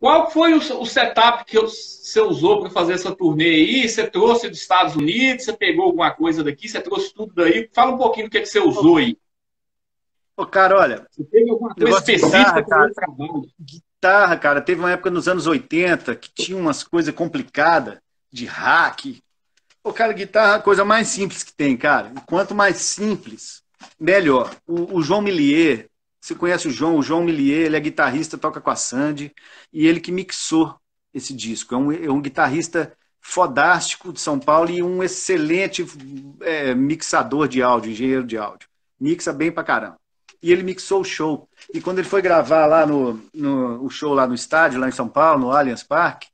Qual foi o, setup que você usou para fazer essa turnê aí? Você trouxe dos Estados Unidos? Você pegou alguma coisa daqui? Você trouxe tudo daí? Fala um pouquinho do que, é que você usou aí. Ô, cara, olha. Você teve alguma coisa específica para Guitarra, cara. Teve uma época nos anos 80 que tinha umas coisas complicadas de hack. Pô, cara, guitarra é a coisa mais simples que tem, cara. Quanto mais simples, melhor. O, o João Millier, você conhece o João, o João Millier, ele é guitarrista, toca com a Sandy, e ele que mixou esse disco. É um, é um guitarrista fodástico de São Paulo e um excelente é, mixador de áudio, engenheiro de áudio. Mixa bem pra caramba. E ele mixou o show. E quando ele foi gravar lá no, no o show lá no estádio, lá em São Paulo, no Allianz Parque,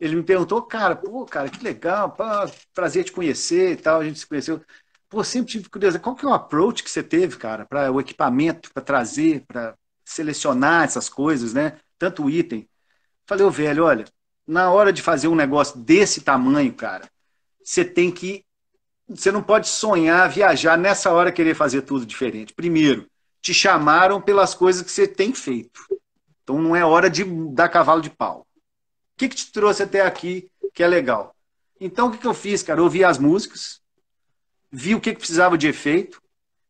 ele me perguntou, cara, pô, cara, que legal, prazer te conhecer e tal, a gente se conheceu. Pô, sempre tive curiosidade. Qual que é o approach que você teve, cara, para o equipamento, para trazer, para selecionar essas coisas, né? Tanto item. Falei, ô velho, olha, na hora de fazer um negócio desse tamanho, cara, você tem que. Você não pode sonhar, viajar nessa hora querer fazer tudo diferente. Primeiro, te chamaram pelas coisas que você tem feito. Então não é hora de dar cavalo de pau. O que, que te trouxe até aqui que é legal? Então o que, que eu fiz, cara? ouvi as músicas, vi o que, precisava de efeito,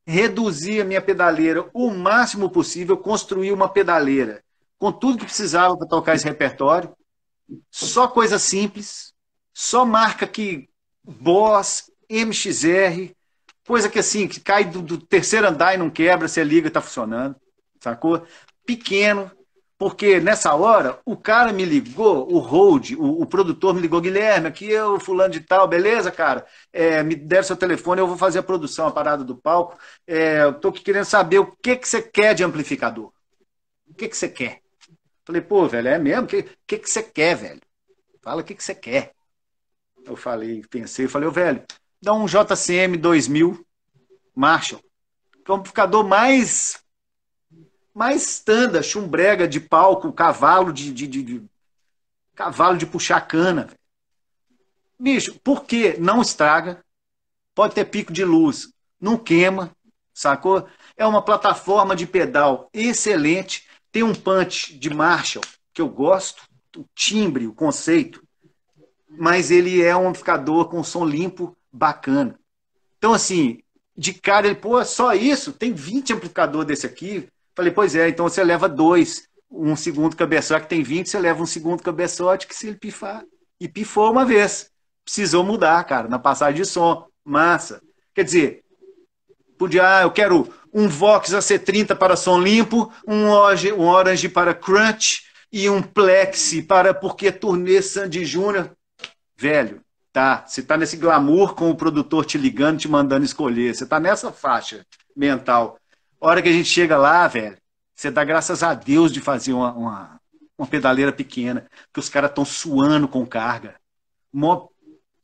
reduzi a minha pedaleira o máximo possível, construí uma pedaleira com tudo que precisava para tocar esse repertório, só coisa simples, só marca que Boss, MXR, coisa que assim, que cai do, do terceiro andar e não quebra, você liga e está funcionando, sacou? Pequeno, porque nessa hora, o cara me ligou, o hold, o, o produtor me ligou, Guilherme, aqui eu, é fulano de tal, beleza, cara? É, me der seu telefone, eu vou fazer a produção, a parada do palco. É, eu tô querendo saber o que, que você quer de amplificador. O que, que você quer? Falei, pô, velho, é mesmo? O que, que, que você quer, velho? Fala o que, que você quer. Eu falei, pensei, falei, ô, velho, dá um JCM 2000 Marshall, que é o amplificador mais mais tanda, chumbrega de palco, cavalo de, de, de, de cavalo de puxar cana. Bicho, por que não estraga? Pode ter pico de luz, não queima, sacou? É uma plataforma de pedal excelente, tem um punch de Marshall que eu gosto, o timbre, o conceito, mas ele é um amplificador com som limpo, bacana. Então assim, de cara ele, pô, só isso? Tem 20 amplificadores desse aqui, Falei, pois é, então você leva dois. Um segundo cabeçote que tem 20, você leva um segundo cabeçote que se ele pifar. E pifou uma vez. Precisou mudar, cara, na passagem de som. Massa. Quer dizer, podia, ah, eu quero um Vox AC30 para som limpo, um Orange, um Orange para crunch e um Plexi para porque é turnê Sandy Júnior. Velho, tá, você tá nesse glamour com o produtor te ligando, te mandando escolher, você tá nessa faixa mental hora que a gente chega lá, velho, você dá graças a Deus de fazer uma, uma, uma pedaleira pequena, que os caras estão suando com carga. Mó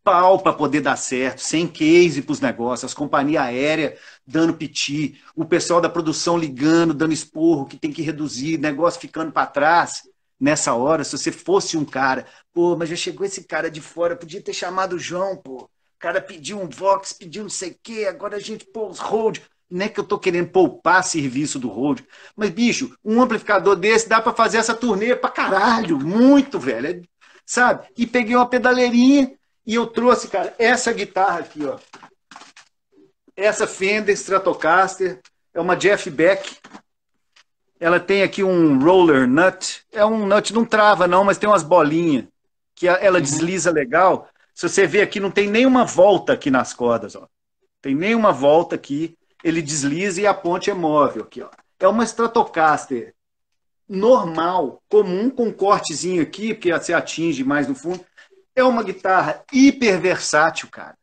pau para poder dar certo, sem case para os negócios, as companhias aéreas dando piti, o pessoal da produção ligando, dando esporro, que tem que reduzir, negócio ficando para trás. Nessa hora, se você fosse um cara, pô, mas já chegou esse cara de fora, podia ter chamado o João, pô. O cara pediu um Vox, pediu não sei o quê, agora a gente, pô, os hold. Não é que eu estou querendo poupar serviço do road, mas, bicho, um amplificador desse dá para fazer essa turnê para caralho, muito, velho. É, sabe? E peguei uma pedaleirinha e eu trouxe, cara, essa guitarra aqui, ó. Essa Fender Stratocaster é uma Jeff Beck. Ela tem aqui um roller nut. É um nut, não trava não, mas tem umas bolinhas que ela desliza legal. Se você ver aqui, não tem nenhuma volta aqui nas cordas, ó. Tem nenhuma volta aqui ele desliza e a ponte é móvel aqui, ó. É uma Stratocaster normal, comum, com um cortezinho aqui, porque você atinge mais no fundo. É uma guitarra hiper versátil, cara.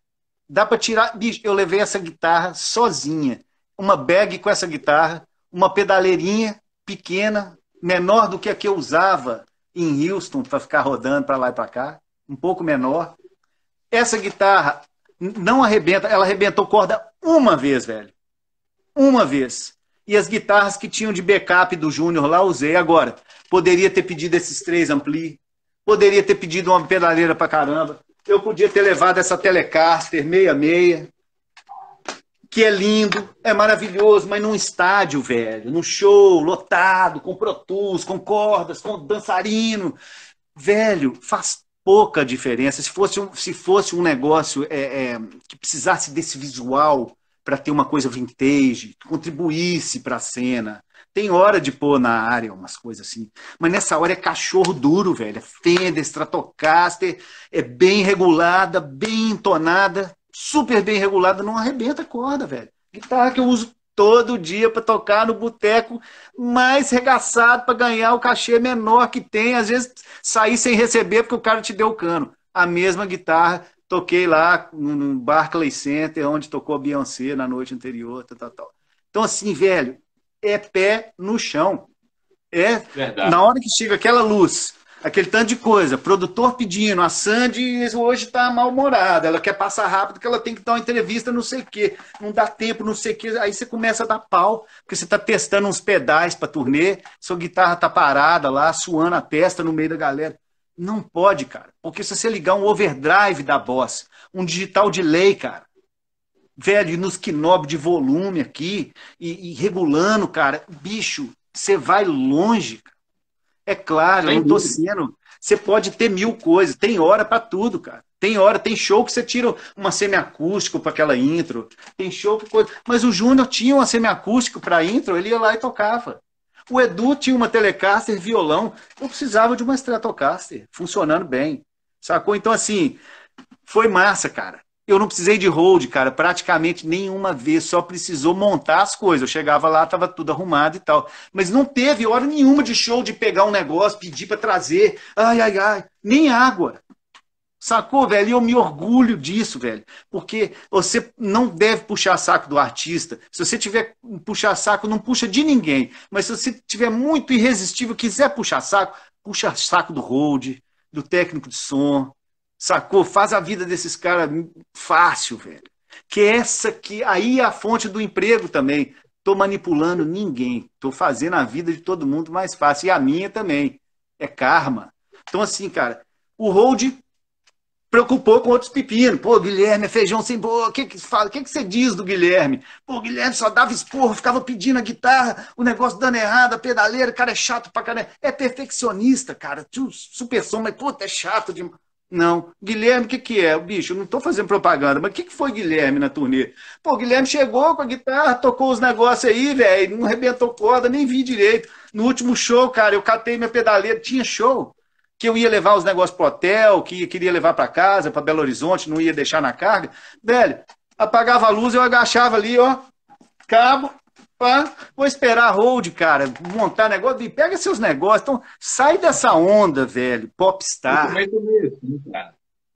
Dá para tirar. Bicho, eu levei essa guitarra sozinha. Uma bag com essa guitarra, uma pedaleirinha pequena, menor do que a que eu usava em Houston para ficar rodando para lá e para cá, um pouco menor. Essa guitarra não arrebenta, ela arrebentou corda uma vez, velho uma vez. E as guitarras que tinham de backup do Júnior lá usei agora. Poderia ter pedido esses três ampli, poderia ter pedido uma pedaleira pra caramba. Eu podia ter levado essa Telecaster 66, que é lindo, é maravilhoso, mas num estádio, velho, num show, lotado, com protus, com cordas, com dançarino. Velho, faz pouca diferença. Se fosse um, se fosse um negócio é, é, que precisasse desse visual para ter uma coisa vintage, que contribuísse para a cena. Tem hora de pôr na área umas coisas assim. Mas nessa hora é cachorro duro, velho. É Fender, Stratocaster, é bem regulada, bem entonada, super bem regulada, não arrebenta a corda, velho. Guitarra que eu uso todo dia para tocar no boteco mais regaçado para ganhar o cachê menor que tem, às vezes sair sem receber porque o cara te deu o cano. A mesma guitarra toquei lá no Barclays Center, onde tocou a Beyoncé na noite anterior, tal, tal, tal. Então, assim, velho, é pé no chão. É Verdade. na hora que chega aquela luz, aquele tanto de coisa, produtor pedindo, a Sandy hoje está mal-humorada, ela quer passar rápido que ela tem que dar uma entrevista, não sei o quê, não dá tempo, não sei o quê, aí você começa a dar pau, porque você está testando uns pedais para turnê, sua guitarra tá parada lá, suando a testa no meio da galera. Não pode, cara. Porque se você ligar um overdrive da Boss, um digital delay, cara, velho, nos knob de volume aqui, e, e regulando, cara, bicho, você vai longe. Cara. É claro, Sem eu dúvida. tô sendo. Você pode ter mil coisas, tem hora para tudo, cara. Tem hora, tem show que você tira uma semiacústica para aquela intro, tem show que coisa. Mas o Júnior tinha uma semiacústica para intro, ele ia lá e tocava. O Edu tinha uma Telecaster violão. Eu precisava de uma Stratocaster funcionando bem. Sacou? Então, assim, foi massa, cara. Eu não precisei de hold, cara, praticamente nenhuma vez. Só precisou montar as coisas. Eu chegava lá, tava tudo arrumado e tal. Mas não teve hora nenhuma de show de pegar um negócio, pedir para trazer. Ai, ai, ai. Nem água. Sacou, velho? E eu me orgulho disso, velho. Porque você não deve puxar saco do artista. Se você tiver puxar saco, não puxa de ninguém. Mas se você tiver muito irresistível, quiser puxar saco, puxa saco do hold, do técnico de som. Sacou? Faz a vida desses caras fácil, velho. Que é essa que aí é a fonte do emprego também. Tô manipulando ninguém. Tô fazendo a vida de todo mundo mais fácil e a minha também. É karma. Então assim, cara, o hold preocupou com outros pepinos. Pô, Guilherme, é feijão sem boa. que que fala? que que você diz do Guilherme? Pô, Guilherme só dava esporro, ficava pedindo a guitarra, o negócio dando errado, a pedaleira, cara é chato pra caramba. É perfeccionista, cara. Super som, mas pô é chato demais. Não. Guilherme, o que, que é? O bicho, não estou fazendo propaganda, mas o que, que foi Guilherme na turnê? Pô, Guilherme chegou com a guitarra, tocou os negócios aí, velho, não arrebentou corda, nem vi direito. No último show, cara, eu catei minha pedaleira, tinha show que eu ia levar os negócios pro hotel, que queria levar para casa, para Belo Horizonte, não ia deixar na carga. Velho, apagava a luz, eu agachava ali, ó, cabo, pá, vou esperar a hold, cara, montar negócio, pega seus negócios. Então, sai dessa onda, velho, popstar. Eu também tô meio assim, cara.